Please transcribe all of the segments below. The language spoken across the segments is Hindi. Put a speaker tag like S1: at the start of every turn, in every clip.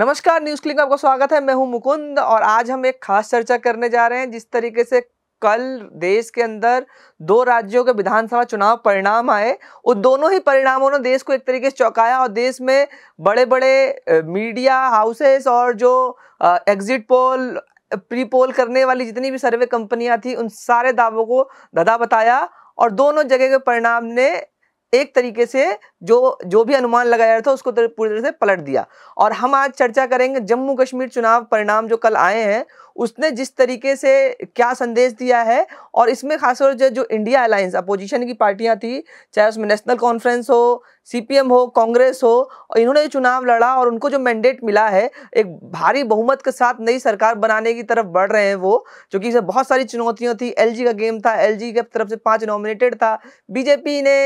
S1: नमस्कार न्यूज क्लिक में आपका स्वागत है मैं हूं मुकुंद और आज हम एक खास चर्चा करने जा रहे हैं जिस तरीके से कल देश के अंदर दो राज्यों के विधानसभा चुनाव परिणाम आए और दोनों ही परिणामों ने देश को एक तरीके से चौंकाया और देश में बड़े बड़े मीडिया हाउसेस और जो एग्जिट पोल प्री पोल करने वाली जितनी भी सर्वे कंपनियां थी उन सारे दावों को धदा बताया और दोनों जगह के परिणाम ने एक तरीके से जो जो भी अनुमान लगाया गया था उसको तर, पूरी तरह से पलट दिया और हम आज चर्चा करेंगे जम्मू कश्मीर चुनाव परिणाम जो कल आए हैं उसने जिस तरीके से क्या संदेश दिया है और इसमें खासतौर जो जो इंडिया अलायंस अपोजिशन की पार्टियां थी चाहे उसमें नेशनल कॉन्फ्रेंस हो सीपीएम हो कांग्रेस हो इन्होंने चुनाव लड़ा और उनको जो मैंडेट मिला है एक भारी बहुमत के साथ नई सरकार बनाने की तरफ बढ़ रहे हैं वो जो कि बहुत सारी चुनौतियां थी एलजी का गेम था एलजी की तरफ से पांच नॉमिनेटेड था बीजेपी ने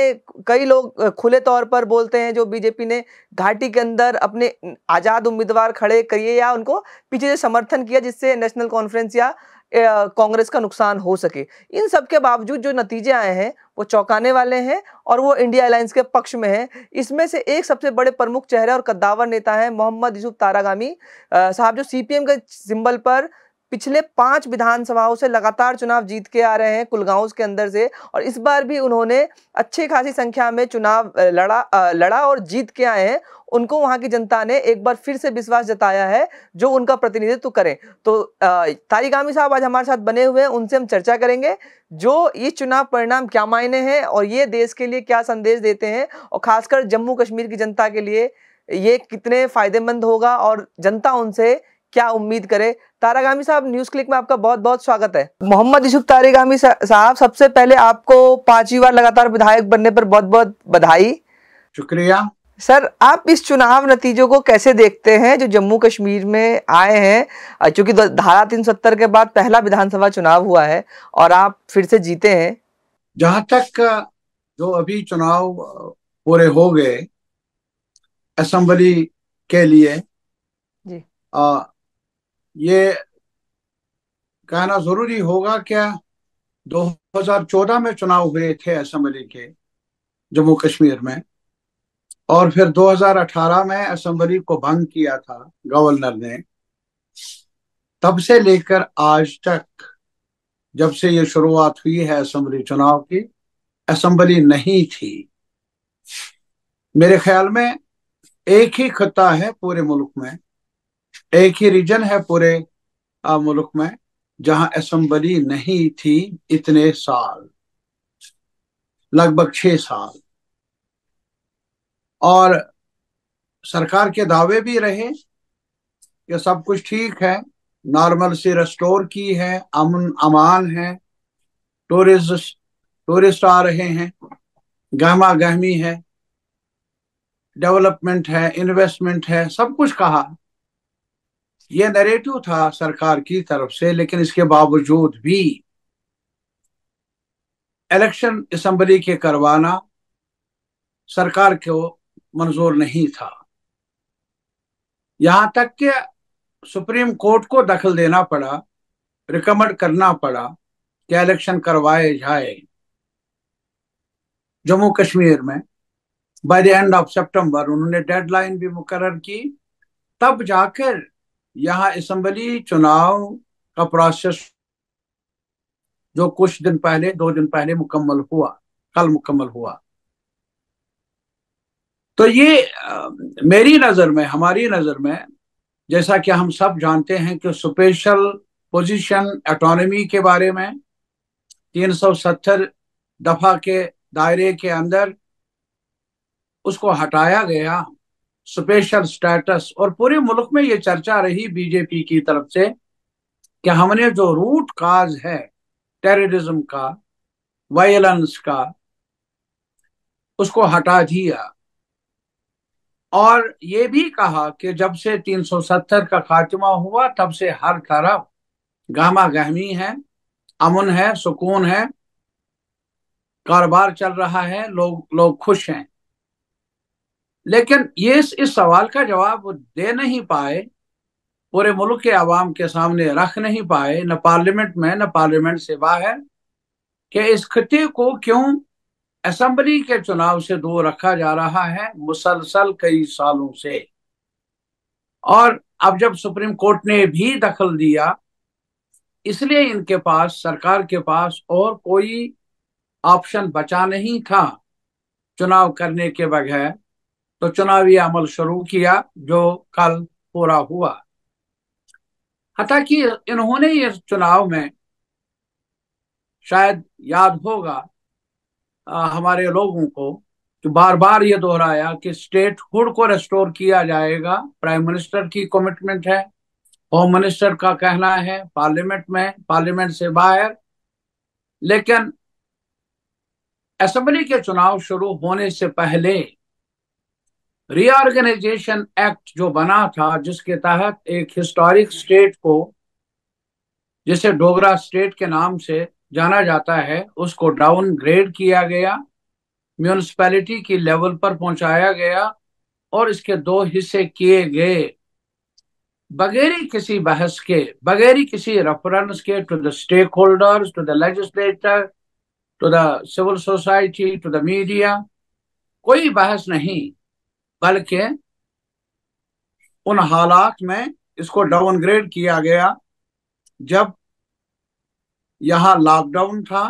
S1: कई लोग खुले तौर पर बोलते हैं जो बीजेपी ने घाटी के अंदर अपने आज़ाद उम्मीदवार खड़े करिए या उनको पीछे से समर्थन किया जिससे नेशनल कॉन्फ्रेंस या कांग्रेस का नुकसान हो सके इन सब के बावजूद जो नतीजे आए हैं वो चौंकाने वाले हैं और वो इंडिया अलायंस के पक्ष में है इसमें से एक सबसे बड़े प्रमुख चेहरे और कद्दावर नेता है मोहम्मद यूसुफ तारागामी साहब जो सीपीएम के सिंबल पर पिछले पांच विधानसभाओं से लगातार चुनाव जीत के आ रहे हैं कुलगांव के अंदर से और इस बार भी उन्होंने अच्छी खासी संख्या में चुनाव लड़ा लड़ा और जीत के आए हैं उनको वहाँ की जनता ने एक बार फिर से विश्वास जताया है जो उनका प्रतिनिधित्व करें तो तारीगामी साहब आज हमारे साथ बने हुए हैं उनसे हम चर्चा करेंगे जो ये चुनाव परिणाम क्या मायने हैं और ये देश के लिए क्या संदेश देते हैं और खासकर जम्मू कश्मीर की जनता के लिए ये कितने फायदेमंद होगा और जनता उनसे क्या उम्मीद करे तारागामी साहब न्यूज क्लिक में आपका बहुत बहुत स्वागत है मोहम्मद यूसुफ तारागामी साहब सबसे पहले आपको पांचवी बार लगातार विधायक बनने पर बहुत बहुत बधाई शुक्रिया सर आप इस चुनाव नतीजों को कैसे देखते हैं जो जम्मू कश्मीर में आए हैं चूंकि धारा तीन सत्तर के बाद पहला विधानसभा चुनाव
S2: हुआ है और आप फिर से जीते हैं जहां तक जो अभी चुनाव पूरे हो गए असेंबली के लिए जी आ, ये कहना जरूरी होगा क्या 2014 में चुनाव हुए थे असम्बली के जम्मू कश्मीर में और फिर 2018 में असम्बली को भंग किया था गवर्नर ने तब से लेकर आज तक जब से ये शुरुआत हुई है असम्बली चुनाव की असम्बली नहीं थी मेरे ख्याल में एक ही खत्ता है पूरे मुल्क में एक ही रीजन है पूरे मुल्क में जहां असम्बली नहीं थी इतने साल लगभग छह साल और सरकार के दावे भी रहे कि सब कुछ ठीक है नॉर्मल से रेस्टोर की है अमन अमान है टूरिस्ट टूरिस्ट आ रहे हैं गहमा गहमी है डेवलपमेंट है इन्वेस्टमेंट है सब कुछ कहा ये नरेटिव था सरकार की तरफ से लेकिन इसके बावजूद भी इलेक्शन असम्बली के करवाना सरकार को मंजूर नहीं था यहां तक कि सुप्रीम कोर्ट को दखल देना पड़ा रिकमेंड करना पड़ा कि इलेक्शन करवाए जाए जम्मू कश्मीर में बाय द एंड ऑफ सितंबर उन्होंने डेडलाइन भी मुकर की तब जाकर यहाँ असम्बली चुनाव का प्रोसेस जो कुछ दिन पहले दो दिन पहले मुकम्मल हुआ कल मुकम्मल हुआ तो ये मेरी नज़र में हमारी नज़र में जैसा कि हम सब जानते हैं कि स्पेशल पोजीशन एटोनमी के बारे में 370 दफा के दायरे के अंदर उसको हटाया गया स्पेशल स्टेटस और पूरे मुल्क में ये चर्चा रही बीजेपी की तरफ से कि हमने जो रूट काज है टेररिज्म का वायलेंस का उसको हटा दिया और ये भी कहा कि जब से 370 का खात्मा हुआ तब से हर तरफ गामा गहमी है अमन है सुकून है कारोबार चल रहा है लोग लोग खुश हैं लेकिन ये इस, इस सवाल का जवाब दे नहीं पाए पूरे मुल्क के आवाम के सामने रख नहीं पाए न पार्लियामेंट में न पार्लियामेंट से बाहर कि इस खत्े को क्यों असम्बली के चुनाव से दूर रखा जा रहा है मुसलसल कई सालों से और अब जब सुप्रीम कोर्ट ने भी दखल दिया इसलिए इनके पास सरकार के पास और कोई ऑप्शन बचा नहीं था चुनाव करने के बगैर तो चुनावी अमल शुरू किया जो कल पूरा हुआ हालांकि इन्होंने इस चुनाव में शायद याद होगा आ, हमारे लोगों को कि बार बार ये दोहराया कि स्टेट हुड को रेस्टोर किया जाएगा प्राइम मिनिस्टर की कमिटमेंट है होम मिनिस्टर का कहना है पार्लियामेंट में पार्लियामेंट से बाहर लेकिन असेंबली के चुनाव शुरू होने से पहले रिऑर्गेनाइजेशन एक्ट जो बना था जिसके तहत एक हिस्टोरिक स्टेट को जिसे डोगरा स्टेट के नाम से जाना जाता है उसको डाउन ग्रेड किया गया म्यूनिसपैलिटी की लेवल पर पहुंचाया गया और इसके दो हिस्से किए गए बगैर किसी बहस के बगैर किसी रेफरेंस के to the stakeholders to the legislator to the civil society to the media कोई बहस नहीं बल्कि उन हालात में इसको डाउनग्रेड किया गया जब यहाँ लॉकडाउन था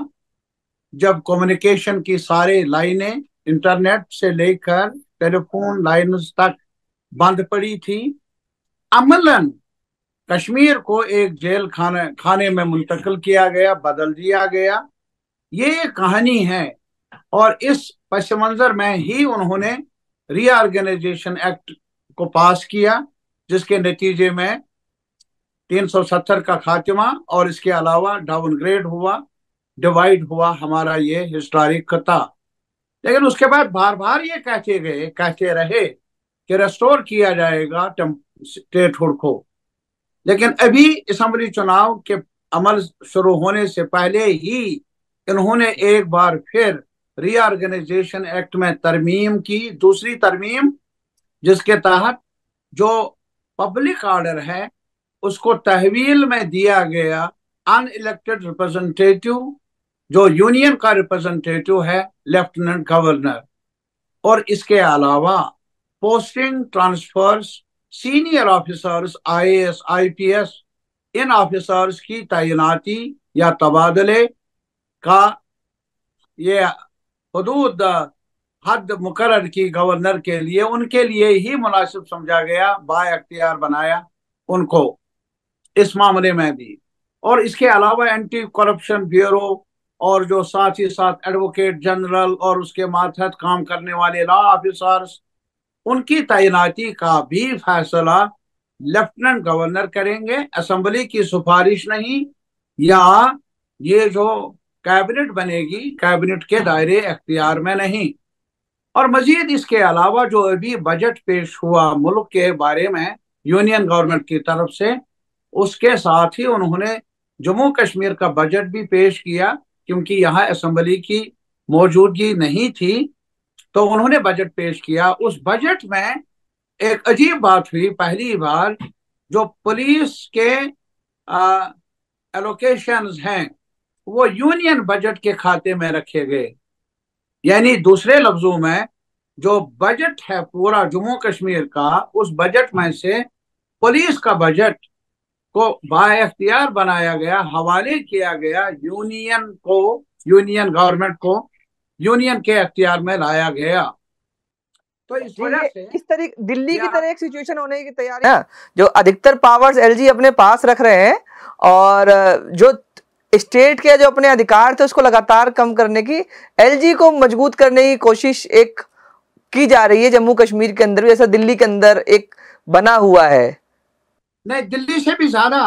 S2: जब कम्युनिकेशन की सारी लाइनें इंटरनेट से लेकर टेलीफोन लाइन तक बंद पड़ी थी अमलन कश्मीर को एक जेल खाने खाने में मुंतकिल किया गया बदल दिया गया ये कहानी है और इस पस मंजर में ही उन्होंने रीऑर्गेनाइजेशन एक्ट को पास किया जिसके नतीजे में 370 का खात्मा और इसके अलावा डाउनग्रेड हुआ डिवाइड हुआ हमारा ये हिस्टोरिक खता लेकिन उसके बाद बार बार ये कहते गए कहते रहे कि रेस्टोर किया जाएगा स्टेटहुड को लेकिन अभी असम्बली चुनाव के अमल शुरू होने से पहले ही इन्होंने एक बार फिर रीऑर्गेनाइजेशन एक्ट में तरमीम की दूसरी तरमीम जिसके तहत जो पब्लिक ऑर्डर है उसको तहवील में दिया गया अन इलेक्टेड रिप्रेजेंटेटिव जो यूनियन का रिप्रेजेंटेटिव है लेफ्टिनेंट गवर्नर और इसके अलावा posting transfers senior officers IAS IPS इन ऑफिसर्स की तैनाती या तबादले का ये हदूद हद मुकर की गवर्नर के लिए उनके लिए ही मुनासिब समझा गया बा अख्तियार बनाया उनको इस मामले में भी और इसके अलावा एंटी करप्शन ब्यूरो और जो साथ ही साथ एडवोकेट जनरल और उसके मातहत काम करने वाले लॉ ऑफिसर्स उनकी तैनाती का भी फैसला लेफ्टिनेंट गवर्नर करेंगे असम्बली की सिफारिश नहीं या ये जो कैबिनेट बनेगी कैबिनेट के दायरे अख्तियार में नहीं और मजीद इसके अलावा जो अभी बजट पेश हुआ मुल्क के बारे में यूनियन गवर्नमेंट की तरफ से उसके साथ ही उन्होंने जम्मू कश्मीर का बजट भी पेश किया क्योंकि यहाँ असम्बली की मौजूदगी नहीं थी तो उन्होंने बजट पेश किया उस बजट में एक अजीब बात हुई पहली बार जो पुलिस के एलोकेशंस हैं वो यूनियन बजट के खाते में रखे गए यानी दूसरे लफ्जों में जो बजट है पूरा जम्मू कश्मीर का उस बजट में से पुलिस का बजट को बाख्तियार बनाया गया हवाले किया गया यूनियन को यूनियन गवर्नमेंट को यूनियन के अख्तियार में लाया गया
S1: तो, तो इस वजह से इस तरीके दिल्ली की तरह एक सिचुएशन होने की तैयारी हाँ, जो अधिकतर पावर्स एलजी अपने पास रख रहे हैं और जो स्टेट के जो अपने अधिकार थे उसको लगातार कम करने की एलजी को मजबूत करने की कोशिश एक की जा रही है जम्मू कश्मीर के अंदर भी ऐसा दिल्ली के अंदर एक बना हुआ है
S2: नहीं दिल्ली से भी ज्यादा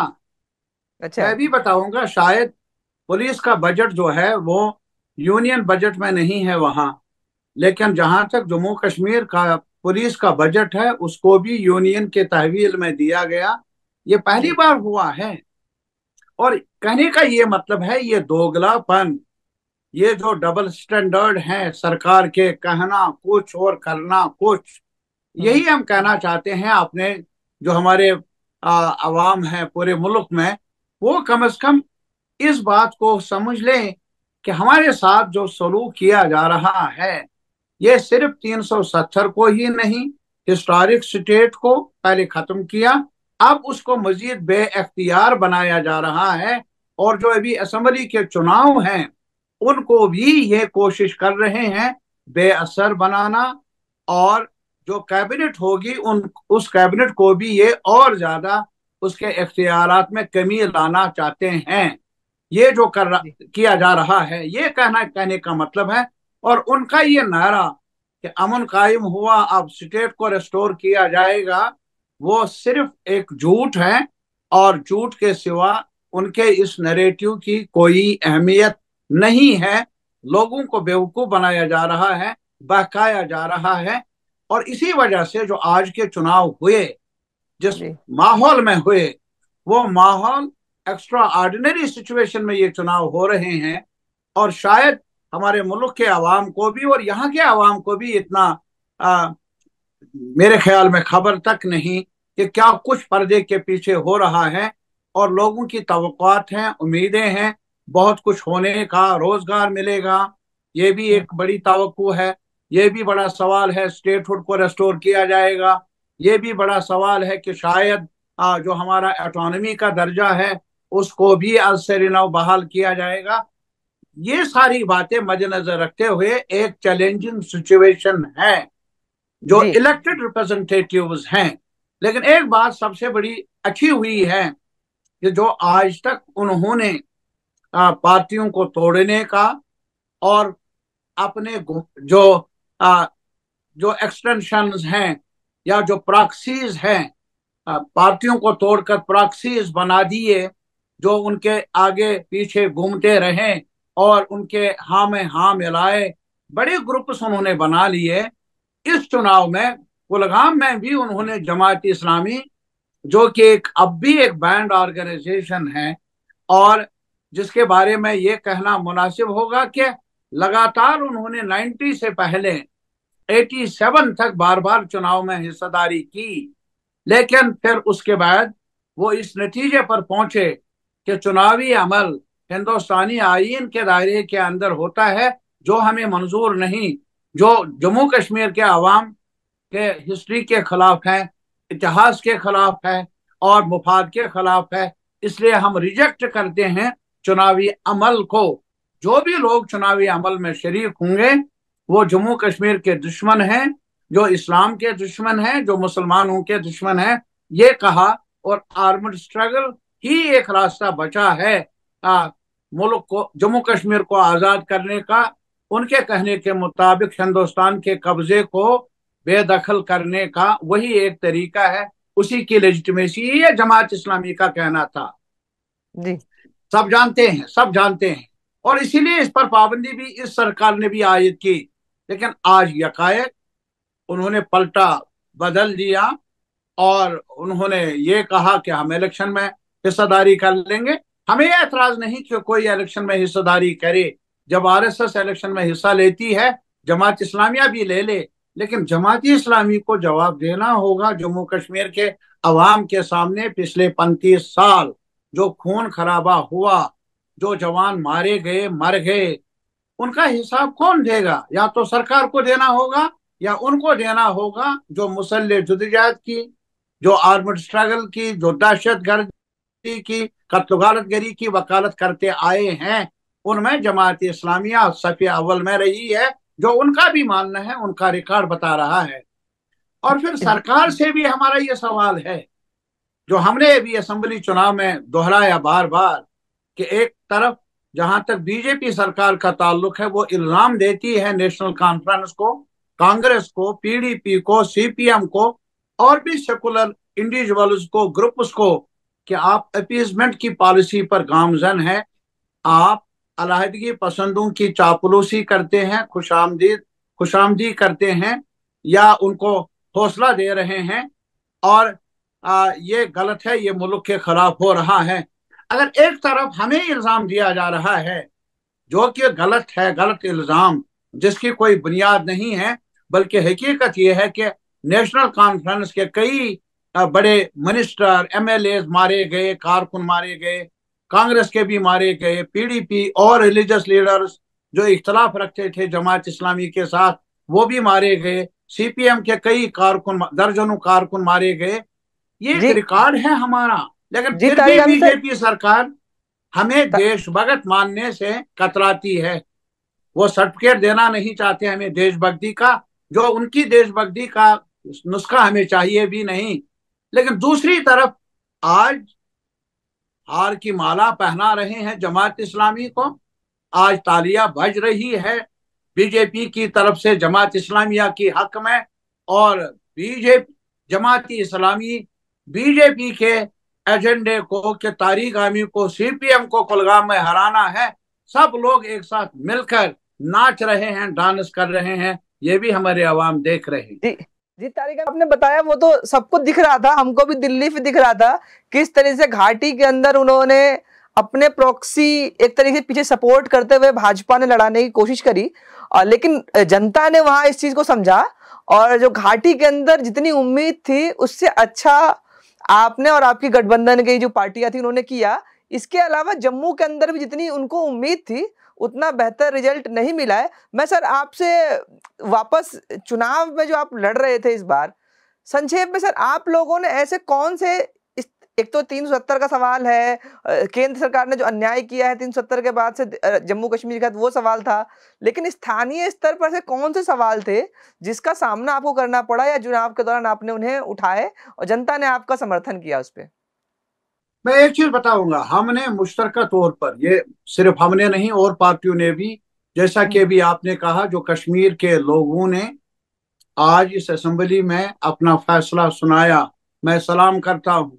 S2: अच्छा मैं भी बताऊंगा शायद पुलिस का बजट जो है वो यूनियन बजट में नहीं है वहां लेकिन जहां तक जम्मू कश्मीर का पुलिस का बजट है उसको भी यूनियन के तहवील में दिया गया ये पहली बार हुआ है और कहने का ये मतलब है ये दोगलापन ये जो डबल स्टैंडर्ड है सरकार के कहना कुछ और करना कुछ यही हम्म। हम कहना चाहते हैं अपने जो हमारे आवाम है पूरे मुल्क में वो कम से कम इस बात को समझ लें कि हमारे साथ जो सलूक किया जा रहा है ये सिर्फ 370 को ही नहीं हिस्टोरिक स्टेट को पहले खत्म किया अब उसको मजीद बे अख्तियार बनाया जा रहा है और जो अभी असम्बली के चुनाव हैं उनको भी ये कोशिश कर रहे हैं बेअसर बनाना और जो कैबिनेट होगी उन उस कैबिनेट को भी ये और ज्यादा उसके इख्तियार में कमी लाना चाहते हैं ये जो कर किया जा रहा है ये कहना कहने का मतलब है और उनका ये नारा कि अमन कायम हुआ अब स्टेट को रेस्टोर किया जाएगा वो सिर्फ एक झूठ है और झूठ के सिवा उनके इस नरेटिव की कोई अहमियत नहीं है लोगों को बेवकूफ बनाया जा रहा है बहकाया जा रहा है और इसी वजह से जो आज के चुनाव हुए जिस माहौल में हुए वो माहौल एक्स्ट्रा ऑर्डिनरी सिचुएशन में ये चुनाव हो रहे हैं और शायद हमारे मुल्क के आवाम को भी और यहाँ के आवाम को भी इतना आ, मेरे ख्याल में खबर तक नहीं कि क्या कुछ पर्दे के पीछे हो रहा है और लोगों की तो हैं उम्मीदें हैं बहुत कुछ होने का रोजगार मिलेगा ये भी एक बड़ी तो है ये भी बड़ा सवाल है स्टेटहुड को रेस्टोर किया जाएगा ये भी बड़ा सवाल है कि शायद आ, जो हमारा एटोनमी का दर्जा है उसको भी आज से रिनाव बहाल किया जाएगा ये सारी बातें मद्देनजर रखते हुए एक चैलेंजिंग सिचुएशन है जो इलेक्टेड रिप्रेजेंटेटिव हैं लेकिन एक बात सबसे बड़ी अच्छी हुई है कि जो आज तक उन्होंने पार्टियों को तोड़ने का और अपने जो आ, जो एक्सटेंशन हैं या जो प्राक्सीज हैं पार्टियों को तोड़कर प्राक्सीज बना दिए जो उनके आगे पीछे घूमते रहे और उनके हाँ में हाँ मिलाए बड़े ग्रुप्स उन्होंने बना लिए इस चुनाव में कुलगाम में भी उन्होंने जमात इस्लामी जो कि एक अब भी एक बैंड ऑर्गेनाइजेशन है और जिसके बारे में ये कहना मुनासिब होगा कि लगातार उन्होंने 90 से पहले 87 तक बार बार चुनाव में हिस्सेदारी की लेकिन फिर उसके बाद वो इस नतीजे पर पहुंचे कि चुनावी अमल हिंदुस्तानी आइन के दायरे के अंदर होता है जो हमें मंजूर नहीं जो जम्मू कश्मीर के आवाम के हिस्ट्री के खिलाफ है इतिहास के खिलाफ है और मुफाद के खिलाफ है इसलिए हम रिजेक्ट करते हैं चुनावी अमल को जो भी लोग चुनावी अमल में शरीक होंगे वो जम्मू कश्मीर के दुश्मन हैं जो इस्लाम के दुश्मन हैं जो मुसलमानों के दुश्मन हैं ये कहा और आर्मड स्ट्रगल ही एक रास्ता बचा है आ, मुल्क को जम्मू कश्मीर को आजाद करने का उनके कहने के मुताबिक हिंदुस्तान के कब्जे को बेदखल करने का वही एक तरीका है उसी की लेजिटमेसी ये जमात इस्लामी का कहना था जी सब जानते हैं सब जानते हैं और इसीलिए इस पर पाबंदी भी इस सरकार ने भी आयद की लेकिन आज यकायक उन्होंने पलटा बदल दिया और उन्होंने ये कहा कि हम इलेक्शन में हिस्सेदारी कर लेंगे हमें यह एतराज नहीं कि कोई इलेक्शन में हिस्सेदारी करे जब आरएसएस इलेक्शन में हिस्सा लेती है जमात इस्लामिया भी ले ले लेकिन जमात इस्लामी को जवाब देना होगा जम्मू कश्मीर के अवाम के सामने पिछले पैंतीस साल जो खून खराबा हुआ जो जवान मारे गए मर गए उनका हिसाब कौन देगा या तो सरकार को देना होगा या उनको देना होगा जो मुसल जुदजात की जो आर्मड स्ट्रगल की जो दहशत गर्दी की कत्लगारत गरी की वकालत करते आए हैं उनमें जमात इस्लामिया सफ़े अव्वल में रही है जो उनका भी मानना है उनका रिकॉर्ड बता रहा है और फिर अच्छा। सरकार से भी हमारा ये सवाल है जो हमने भी असम्बली चुनाव में दोहराया बार बार कि एक तरफ जहां तक बीजेपी सरकार का ताल्लुक है वो इल्जाम देती है नेशनल कॉन्फ्रेंस को कांग्रेस को पीडीपी को सीपीएम को और भी सेकुलर इंडिविजुअल्स को ग्रुप्स को कि आप अपीजमेंट की पॉलिसी पर गामजन है आप अलाहदगी पसंदों की चापलूसी करते हैं खुश खुशामदी करते हैं या उनको हौसला दे रहे हैं और आ, ये गलत है ये मुल्क के खिलाफ हो रहा है अगर एक तरफ हमें इल्ज़ाम दिया जा रहा है जो कि गलत है गलत इल्ज़ाम जिसकी कोई बुनियाद नहीं है बल्कि हकीकत यह है कि नेशनल कॉन्फ्रेंस के कई बड़े मिनिस्टर एमएलए मारे गए कारकुन मारे गए कांग्रेस के भी मारे गए पीडीपी और रिलीजियस लीडर्स जो इख्तलाफ रखते थे जमात इस्लामी के साथ वो भी मारे गए सीपीएम के कई कारकुन दर्जनों कारकुन मारे गए ये रिकॉर्ड है हमारा लेकिन फिर भी बीजेपी सरकार हमें देशभगत मानने से कतराती है वो सर्टिफिकेट देना नहीं चाहते हमें देशभक्ति का जो उनकी देशभक्ति का नुस्खा हमें चाहिए भी नहीं लेकिन दूसरी तरफ आज हार की माला पहना रहे हैं जमात इस्लामी को आज तालियां बज रही है बीजेपी की तरफ से जमात इस्लामिया की हक में और बीजेपी जमात इस्लामी बीजेपी के एजेंडे को के तारीगामी को सीपीएम को कुलगाम में हराना है सब लोग एक साथ मिलकर नाच रहे हैं डांस कर रहे हैं ये भी हमारे आवाम देख रहे हैं
S1: जिस तरीके आपने बताया वो तो सबको दिख रहा था हमको भी दिल्ली से दिख रहा था किस तरह से घाटी के अंदर उन्होंने अपने प्रोक्सी एक तरीके से पीछे सपोर्ट करते हुए भाजपा ने लड़ाने की कोशिश करी लेकिन जनता ने वहां इस चीज़ को समझा और जो घाटी के अंदर जितनी उम्मीद थी उससे अच्छा आपने और आपकी गठबंधन की जो पार्टियां थी उन्होंने किया इसके अलावा जम्मू के अंदर भी जितनी उनको उम्मीद थी उतना बेहतर रिजल्ट नहीं मिला है मैं सर आपसे वापस चुनाव में जो आप लड़ रहे थे इस बार संक्षेप में सर आप लोगों ने ऐसे कौन से एक तो तीन सत्तर का सवाल है केंद्र सरकार ने जो अन्याय किया है तीन सत्तर के बाद से जम्मू कश्मीर का वो सवाल था लेकिन स्थानीय स्तर पर से कौन से सवाल थे जिसका सामना आपको करना पड़ा या चुनाव के दौरान आपने उन्हें उठाए और जनता ने आपका समर्थन किया उस
S2: पर मैं एक चीज बताऊंगा हमने मुश्तर तौर पर ये सिर्फ हमने नहीं और पार्टियों ने भी जैसा कि हम्म। अभी आपने कहा जो कश्मीर के लोगों ने आज इस असेंबली में अपना फैसला सुनाया मैं सलाम करता हूं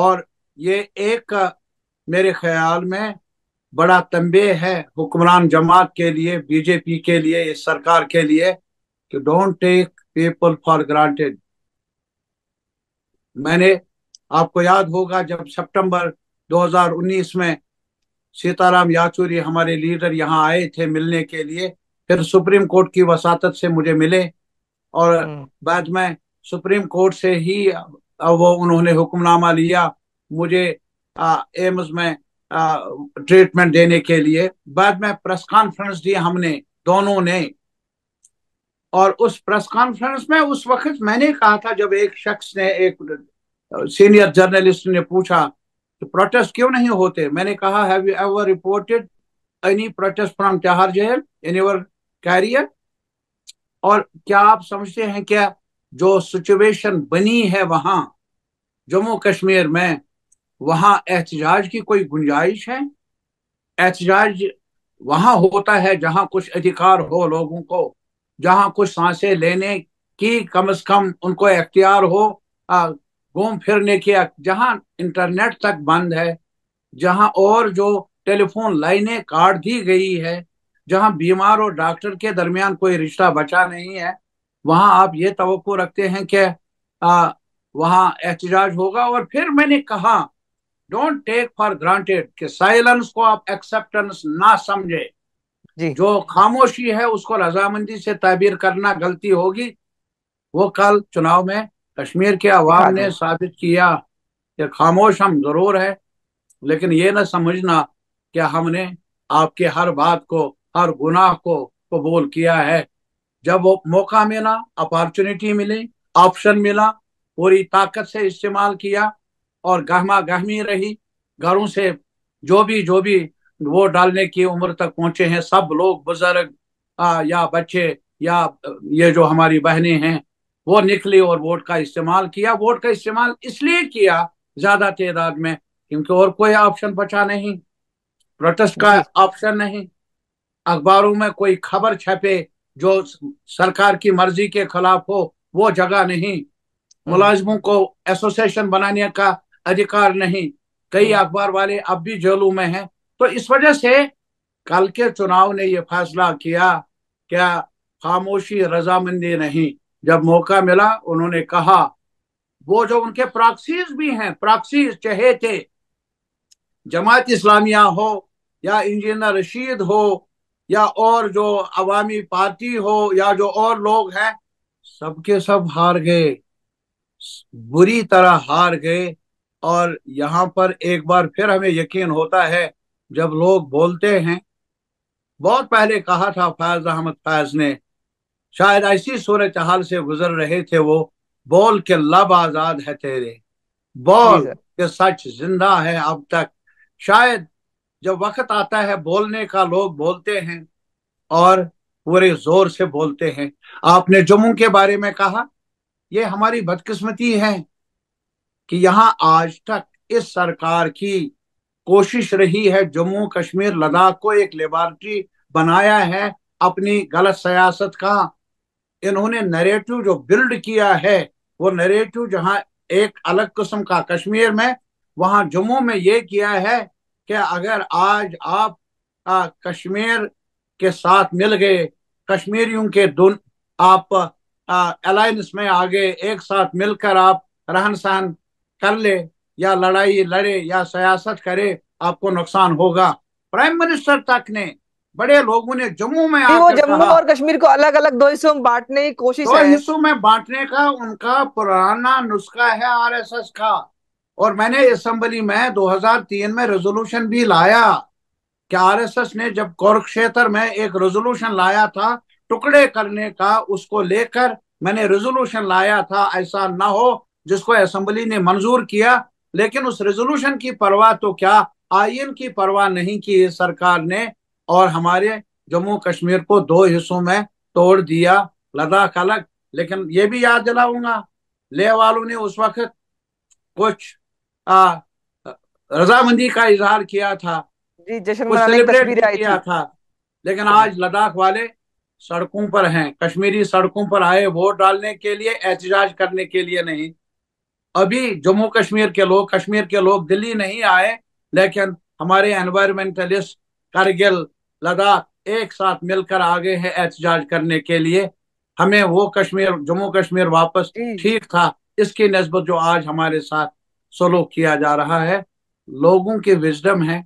S2: और ये एक मेरे ख्याल में बड़ा तंबे है हुक्मरान जमात के लिए बीजेपी के लिए इस सरकार के लिए कि don't take people for granted मैंने आपको याद होगा जब सितंबर 2019 में सीताराम याचूरी हमारे लीडर यहाँ आए थे मिलने के लिए फिर सुप्रीम कोर्ट की वसातत से मुझे मिले और हम्म। बाद में सुप्रीम कोर्ट से ही वो उन्होंने हुक्मनामा लिया मुझे एम्स में ट्रीटमेंट देने के लिए बाद में प्रेस कॉन्फ्रेंस दी हमने दोनों ने और उस प्रेस कॉन्फ्रेंस में उस वक्त मैंने कहा था जब एक शख्स ने एक सीनियर जर्नलिस्ट ने पूछा कि तो प्रोटेस्ट क्यों नहीं होते मैंने कहा have you ever reported any protest from चाहर जेल इन योर कैरियर और क्या आप समझते हैं क्या जो सिचुएशन बनी है वहां जम्मू कश्मीर में वहां एहतजाज की कोई गुंजाइश है एहतजाज वहां होता है जहां कुछ अधिकार हो लोगों को जहां कुछ सांसें लेने की कम से कम उनको अख्तियार हो घूम फिरने के जहां इंटरनेट तक बंद है जहां और जो टेलीफोन लाइनें काट दी गई है जहां बीमार और डॉक्टर के दरमियान कोई रिश्ता बचा नहीं है वहां आप ये तो रखते हैं कि वहां एहतजाज होगा और फिर मैंने कहा डोंट टेक फॉर ग्रांटेड कि साइलेंस को आप एक्सेप्टेंस ना समझे जो खामोशी है उसको रजामंदी से ताबीर करना गलती होगी वो कल चुनाव में कश्मीर के अवाम ने साबित किया कि खामोश हम जरूर है लेकिन ये ना समझना कि हमने आपके हर बात को हर गुनाह को कबूल किया है जब वो मौका मिला अपॉर्चुनिटी मिली ऑप्शन मिला पूरी ताकत से इस्तेमाल किया और गहमा गहमी रही घरों से जो भी जो भी वो डालने की उम्र तक पहुंचे हैं सब लोग बुजुर्ग या बच्चे या ये जो हमारी बहनें हैं वो निकली और वोट का इस्तेमाल किया वोट का इस्तेमाल इसलिए किया ज्यादा तादाद में क्योंकि और कोई ऑप्शन बचा नहीं प्रोटेस्ट का ऑप्शन नहीं अखबारों में कोई खबर छपे जो सरकार की मर्जी के खिलाफ हो वो जगह नहीं हम्म। मुलाजिमों को एसोसिएशन बनाने का अधिकार नहीं कई हम्म। अखबार वाले अब भी जेलों में हैं तो इस वजह से कल के चुनाव ने ये फैसला किया क्या खामोशी रजामंदी नहीं जब मौका मिला उन्होंने कहा वो जो उनके प्राक्सीज भी हैं प्राक्सीज चाहे थे जमात इस्लामिया हो या इंजीनियर रशीद हो या और जो अवामी पार्टी हो या जो और लोग हैं सबके सब हार गए बुरी तरह हार गए और यहाँ पर एक बार फिर हमें यकीन होता है जब लोग बोलते हैं बहुत पहले कहा था फैज अहमद फैज ने शायद ऐसी सूरत हाल से गुजर रहे थे वो बोल के लब आजाद है तेरे बोल के सच जिंदा है अब तक शायद जब वक्त आता है बोलने का लोग बोलते हैं और पूरे जोर से बोलते हैं आपने जम्मू के बारे में कहा ये हमारी बदकिस्मती है कि यहाँ आज तक इस सरकार की कोशिश रही है जम्मू कश्मीर लद्दाख को एक लेबॉरेटरी बनाया है अपनी गलत सियासत का इन्होंने नरेटिव जो बिल्ड किया है वो नरेटिव जहां एक अलग किस्म का कश्मीर में वहां जम्मू में ये किया है कि अगर आज आप आ, कश्मीर के साथ मिल गए कश्मीरियों के दोन आप अलायंस में आगे एक साथ मिलकर आप रहन सहन कर ले या लड़ाई लड़े या सियासत करे आपको नुकसान होगा प्राइम मिनिस्टर तक ने बड़े लोगों ने जम्मू में वो जम्मू और
S1: कश्मीर को अलग अलग दो हिस्सों में
S2: बांटने की कोशिश दो हिस्सों में बांटने का उनका पुराना नुस्खा है आरएसएस का और मैंने असम्बली में 2003 में रेजोल्यूशन भी लाया कि आरएसएस ने जब कुरुक्षेत्र में एक रेजोल्यूशन लाया था टुकड़े करने का उसको लेकर मैंने रेजोल्यूशन लाया था ऐसा ना हो जिसको असम्बली ने मंजूर किया लेकिन उस रेजोल्यूशन की परवाह तो क्या आयन की परवाह नहीं की सरकार ने और हमारे जम्मू कश्मीर को दो हिस्सों में तोड़ दिया लद्दाख अलग लेकिन ये भी याद दिलाऊंगा ले वालों ने उस वक्त कुछ रजामंदी का इजहार किया था कुछ सेलिब्रेट किया था लेकिन आज लद्दाख वाले सड़कों पर हैं कश्मीरी सड़कों पर आए वोट डालने के लिए एहतजाज करने के लिए नहीं अभी जम्मू कश्मीर के लोग कश्मीर के लोग दिल्ली नहीं आए लेकिन हमारे एनवायरमेंटलिस्ट करगिल लद्दाख एक साथ मिलकर आगे है एहतजाज करने के लिए हमें वो कश्मीर जम्मू कश्मीर वापस ठीक था इसकी नस्बत जो आज हमारे साथ सलूक किया जा रहा है लोगों की विजडम है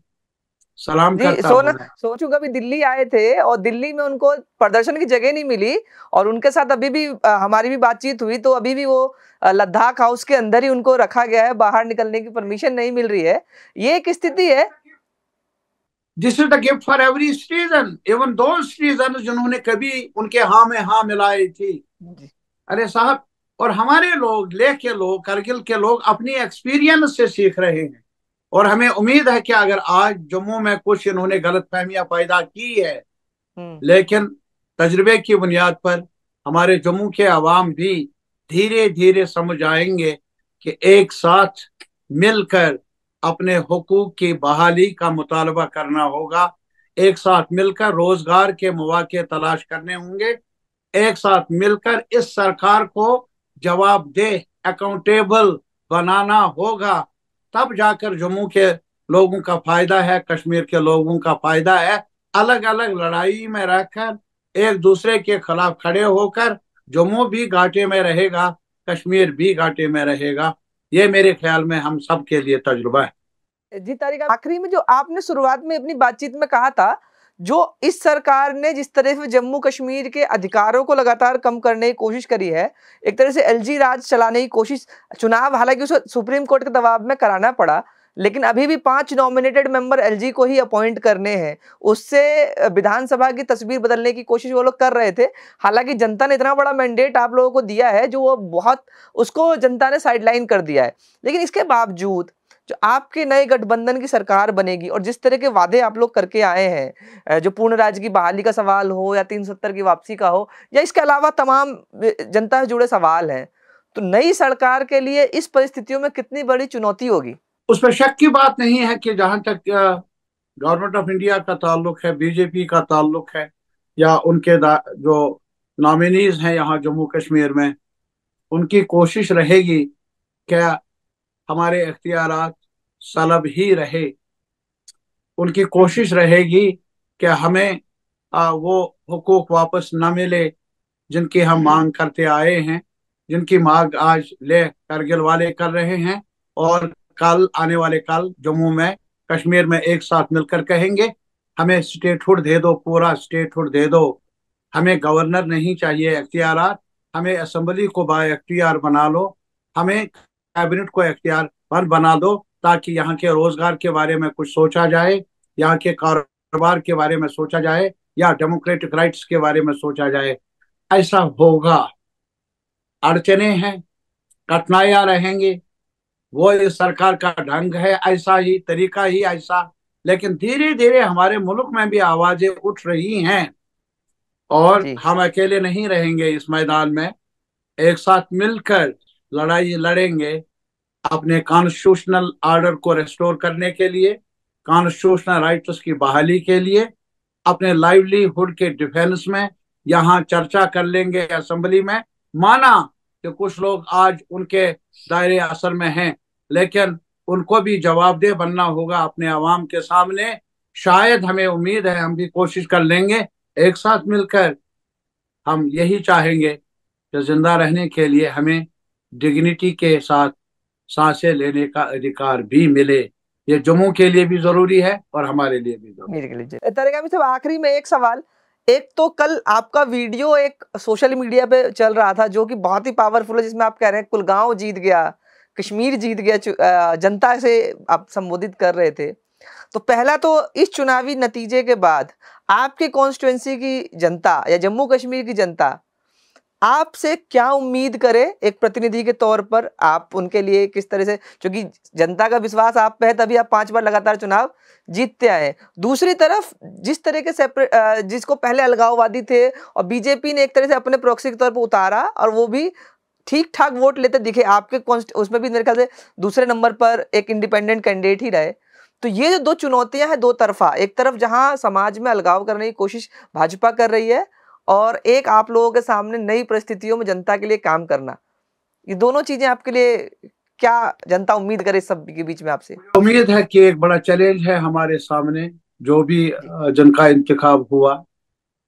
S2: सलाम करता सोना
S1: सोचू कभी दिल्ली आए थे और दिल्ली में उनको प्रदर्शन की जगह नहीं मिली और उनके साथ अभी भी हमारी भी बातचीत हुई तो अभी भी वो लद्दाख हाउस के अंदर ही उनको रखा गया है बाहर निकलने की परमिशन नहीं मिल रही है ये एक स्थिति है
S2: this is the gift for every citizen even though जिन्होंने कभी उनके हाँ में हाँ मिलाई थी अरे साहब और हमारे लोग ले के लोग करगिल के लोग अपनी एक्सपीरियंस से सीख रहे हैं और हमें उम्मीद है कि अगर आज जम्मू में कुछ इन्होंने गलत फहमियां पैदा की है हम्म। लेकिन तजर्बे की बुनियाद पर हमारे जम्मू के आवाम भी धीरे धीरे समझ आएंगे कि एक साथ मिलकर अपने हकूक की बहाली का मुतालबा करना होगा एक साथ मिलकर रोजगार के मौके तलाश करने होंगे एक साथ मिलकर इस सरकार को जवाबदेह अकाउंटेबल बनाना होगा तब जाकर जम्मू के लोगों का फायदा है कश्मीर के लोगों का फायदा है अलग अलग लड़ाई में रहकर एक दूसरे के खिलाफ खड़े होकर जम्मू भी घाटे में रहेगा कश्मीर भी घाटे में रहेगा ये मेरे ख्याल में हम सब के लिए तजुर्बा है
S1: जी तारीख आखिरी में जो आपने शुरुआत में अपनी बातचीत में कहा था जो इस सरकार ने जिस तरह से जम्मू कश्मीर के अधिकारों को लगातार कम करने की कोशिश करी है एक तरह से एलजी राज चलाने की कोशिश चुनाव हालांकि उसे सुप्रीम कोर्ट के दबाव में कराना पड़ा लेकिन अभी भी पांच नॉमिनेटेड मेंबर एलजी को ही अपॉइंट करने हैं उससे विधानसभा की तस्वीर बदलने की कोशिश वो लोग कर रहे थे हालांकि जनता ने इतना बड़ा मैंडेट आप लोगों को दिया है जो वो बहुत उसको जनता ने साइडलाइन कर दिया है लेकिन इसके बावजूद जो आपके नए गठबंधन की सरकार बनेगी और जिस तरह के वादे आप लोग करके आए हैं जो पूर्ण राज्य की बहाली का सवाल हो या तीन सत्तर की वापसी का हो या इसके अलावा तमाम जनता से जुड़े सवाल हैं तो नई सरकार के लिए इस परिस्थितियों में कितनी
S2: बड़ी चुनौती होगी उसमें शक की बात नहीं है कि जहां तक गवर्नमेंट ऑफ इंडिया का ताल्लुक है बीजेपी का ताल्लुक है या उनके जो नॉमिनीज हैं यहाँ जम्मू कश्मीर में उनकी कोशिश रहेगी क्या हमारे अख्तियार सलब ही रहे उनकी कोशिश रहेगी कि हमें आ, वो हकूक वापस न मिले जिनकी हम मांग करते आए हैं जिनकी मांग आज ले करगिल वाले कर रहे हैं और कल आने वाले कल जम्मू में कश्मीर में एक साथ मिलकर कहेंगे हमें स्टेटहुड दे दो पूरा स्टेटहुड दे दो हमें गवर्नर नहीं चाहिए अख्तियार हमें असम्बली को बाख्तियार बना लो हमें कैबिनेट को अख्तियार बन बना दो ताकि यहाँ के रोजगार के बारे में कुछ सोचा जाए यहाँ के कारोबार के बारे में सोचा जाए या डेमोक्रेटिक राइट्स के बारे में सोचा जाए ऐसा होगा अड़चने हैं कठिनाइयां रहेंगी वो इस सरकार का ढंग है ऐसा ही तरीका ही ऐसा लेकिन धीरे धीरे हमारे मुल्क में भी आवाजें उठ रही हैं और हम अकेले नहीं रहेंगे इस मैदान में एक साथ मिलकर लड़ाई लड़ेंगे अपने कॉन्स्टिट्यूशनल ऑर्डर को रेस्टोर करने के लिए कॉन्स्टिट्यूशनल राइट्स की बहाली के लिए अपने लाइवलीहुड के डिफेंस में यहाँ चर्चा कर लेंगे असम्बली में माना कि कुछ लोग आज उनके दायरे असर में हैं लेकिन उनको भी जवाबदेह बनना होगा अपने आवाम के सामने शायद हमें उम्मीद है हम भी कोशिश कर लेंगे एक साथ मिलकर हम यही चाहेंगे कि जिंदा रहने के लिए हमें डिग्निटी के साथ सांसें लेने का अधिकार भी मिले ये जम्मू के लिए भी जरूरी है और हमारे लिए भी जरूरी
S1: है आखिरी में एक सवाल एक तो कल आपका वीडियो एक सोशल मीडिया पे चल रहा था जो कि बहुत ही पावरफुल है जिसमें आप कह रहे हैं कुलगांव जीत गया कश्मीर जीत गया जनता से आप संबोधित कर रहे थे तो पहला तो इस चुनावी नतीजे के बाद आपके कॉन्स्टिट्युएंसी की जनता या जम्मू कश्मीर की जनता आपसे क्या उम्मीद करे एक प्रतिनिधि के तौर पर आप उनके लिए किस तरह से क्योंकि जनता का विश्वास आप पे है तभी आप पांच बार लगातार चुनाव जीतते आए दूसरी तरफ जिस तरह के सेपरेट जिसको पहले अलगाववादी थे और बीजेपी ने एक तरह से अपने प्रोक्सी के तौर पर उतारा और वो भी ठीक ठाक वोट लेते दिखे आपके उसमें भी मेरे ख्याल से दूसरे नंबर पर एक इंडिपेंडेंट कैंडिडेट ही रहे तो ये जो दो चुनौतियां हैं दो तरफा एक तरफ जहां समाज में अलगाव करने की कोशिश भाजपा कर रही है और एक आप लोगों के सामने नई परिस्थितियों में जनता के लिए काम करना ये दोनों चीजें आपके लिए क्या जनता उम्मीद करे इस सब के बीच में आपसे
S2: उम्मीद है कि एक बड़ा चैलेंज है हमारे सामने जो भी जन का हुआ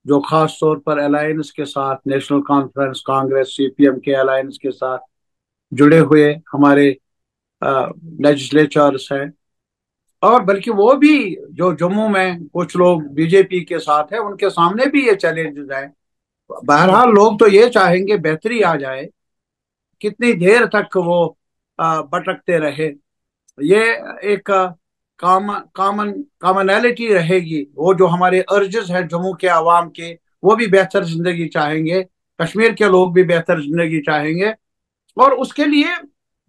S2: जो खास तौर पर अलायंस के साथ नेशनल कॉन्फ्रेंस कांग्रेस सीपीएम के अलायंस के साथ जुड़े हुए हमारे लेजिस्लेचर्स हैं और बल्कि वो भी जो जम्मू में कुछ लोग बीजेपी के साथ है उनके सामने भी ये चैलेंजेस हैं बहरहाल लोग तो ये चाहेंगे बेहतरी आ जाए कितनी देर तक वो आ, भटकते रहे ये एक आ, काम कामन कामनैलिटी रहेगी वो जो हमारे अर्जेस हैं जम्मू के आवाम के वो भी बेहतर जिंदगी चाहेंगे कश्मीर के लोग भी बेहतर जिंदगी चाहेंगे और उसके लिए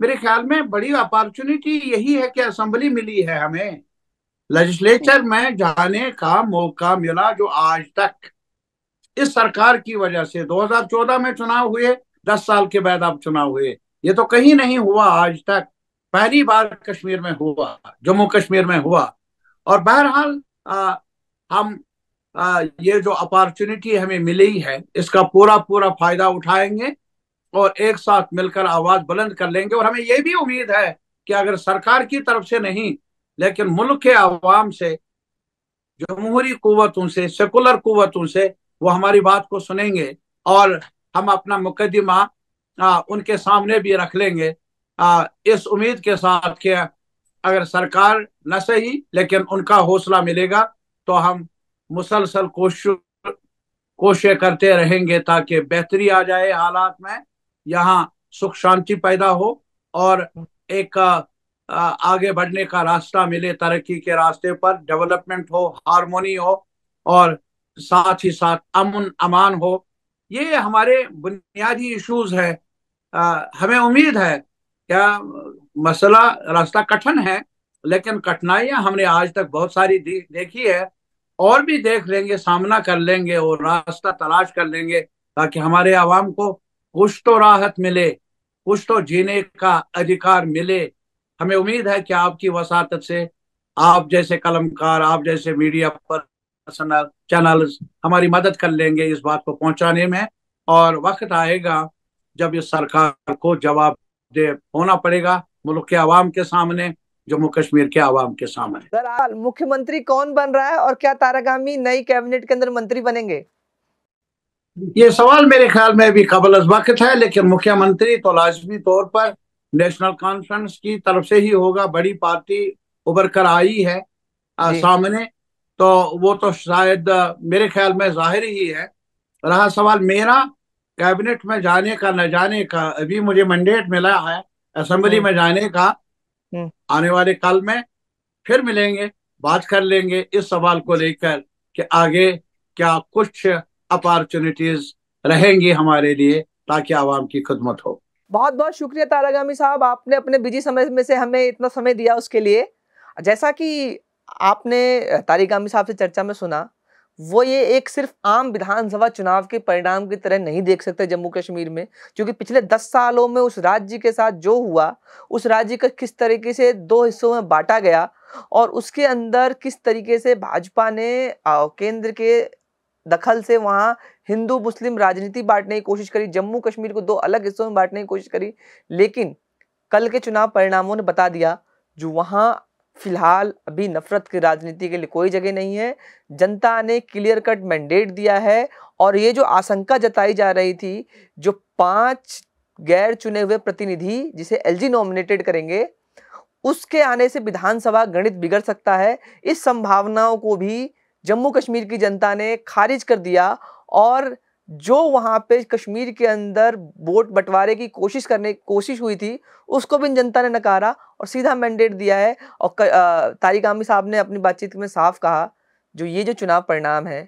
S2: मेरे ख्याल में बड़ी अपॉर्चुनिटी यही है कि असम्बली मिली है हमें लेजिस्लेचर में जाने का मौका मिला जो आज तक इस सरकार की वजह से 2014 में चुनाव हुए 10 साल के बाद अब चुनाव हुए ये तो कहीं नहीं हुआ आज तक पहली बार कश्मीर में हुआ जम्मू कश्मीर में हुआ और बहरहाल हम आ, ये जो अपॉर्चुनिटी हमें मिली है इसका पूरा पूरा फायदा उठाएंगे और एक साथ मिलकर आवाज बुलंद कर लेंगे और हमें ये भी उम्मीद है कि अगर सरकार की तरफ से नहीं लेकिन मुल्क के आवाम से जमहूरी कुतों से सेकुलर कुतों से वो हमारी बात को सुनेंगे और हम अपना मुकदमा उनके सामने भी रख लेंगे आ, इस उम्मीद के साथ के अगर सरकार न सही लेकिन उनका हौसला मिलेगा तो हम मुसलसल कोशिश कोश करते रहेंगे ताकि बेहतरी आ जाए हालात में यहाँ सुख शांति पैदा हो और एक आगे बढ़ने का रास्ता मिले तरक्की के रास्ते पर डेवलपमेंट हो हारमोनी हो और साथ ही साथ अमन अमान हो ये हमारे बुनियादी इश्यूज है आ, हमें उम्मीद है क्या मसला रास्ता कठिन है लेकिन कठिनाइयां हमने आज तक बहुत सारी देखी है और भी देख लेंगे सामना कर लेंगे और रास्ता तलाश कर लेंगे ताकि हमारे आवाम को कुछ तो राहत मिले कुछ तो जीने का अधिकार मिले हमें उम्मीद है कि आपकी वसात से आप जैसे कलमकार आप जैसे मीडिया पर चैनल हमारी मदद कर लेंगे इस बात को पहुंचाने में और वक्त आएगा जब इस सरकार को जवाब होना पड़ेगा मुल्क के आवाम के सामने जम्मू कश्मीर के आवाम के सामने
S1: बहरहाल मुख्यमंत्री कौन बन रहा है और क्या तारागामी नई कैबिनेट के अंदर मंत्री बनेंगे
S2: ये सवाल मेरे ख्याल में अभी कबल अज वक्त है लेकिन मुख्यमंत्री तो लाजमी तौर पर नेशनल कॉन्फ्रेंस की तरफ से ही होगा बड़ी पार्टी उभर कर आई है आ, सामने तो वो तो शायद मेरे ख्याल में जाहिर ही है रहा सवाल मेरा कैबिनेट में जाने का न जाने का अभी मुझे मैंडेट मिला है असेंबली हम्म। में जाने का हम्म। आने वाले काल में फिर मिलेंगे बात कर लेंगे इस सवाल को लेकर कि आगे क्या कुछ अपॉर्चुनिटीज रहेंगी हमारे लिए ताकि आवाम की खदमत हो
S1: बहुत बहुत शुक्रिया तारागामी साहब आपने अपने बिजी समय में से हमें इतना समय दिया उसके लिए जैसा कि आपने तारीगामी साहब से चर्चा में सुना वो ये एक सिर्फ आम विधानसभा चुनाव के परिणाम की तरह नहीं देख सकते जम्मू कश्मीर में क्योंकि पिछले दस सालों में उस राज्य के साथ जो हुआ उस राज्य का किस तरीके से दो हिस्सों में बांटा गया और उसके अंदर किस तरीके से भाजपा ने केंद्र के दखल से वहाँ हिंदू मुस्लिम राजनीति बांटने की कोशिश करी जम्मू कश्मीर को दो अलग हिस्सों में बांटने की कोशिश करी लेकिन कल के चुनाव परिणामों ने बता दिया जो वहाँ फिलहाल अभी नफरत की राजनीति के लिए कोई जगह नहीं है जनता ने क्लियर कट मैंडेट दिया है और ये जो आशंका जताई जा रही थी जो पांच गैर चुने हुए प्रतिनिधि जिसे एलजी नॉमिनेटेड करेंगे उसके आने से विधानसभा गणित बिगड़ सकता है इस संभावनाओं को भी जम्मू कश्मीर की जनता ने खारिज कर दिया और जो वहाँ पे कश्मीर के अंदर वोट बंटवारे की कोशिश करने कोशिश हुई थी उसको भी जनता ने नकारा और सीधा मैंडेट दिया है और तारिक आमी साहब ने अपनी बातचीत में साफ कहा जो ये जो चुनाव परिणाम है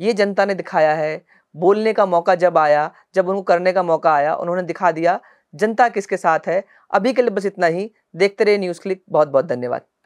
S1: ये जनता ने दिखाया है बोलने का मौका जब आया जब उनको करने का मौका आया उन्होंने दिखा दिया जनता किसके साथ है अभी के लिए बस इतना ही देखते रहे न्यूज़ क्लिक बहुत बहुत धन्यवाद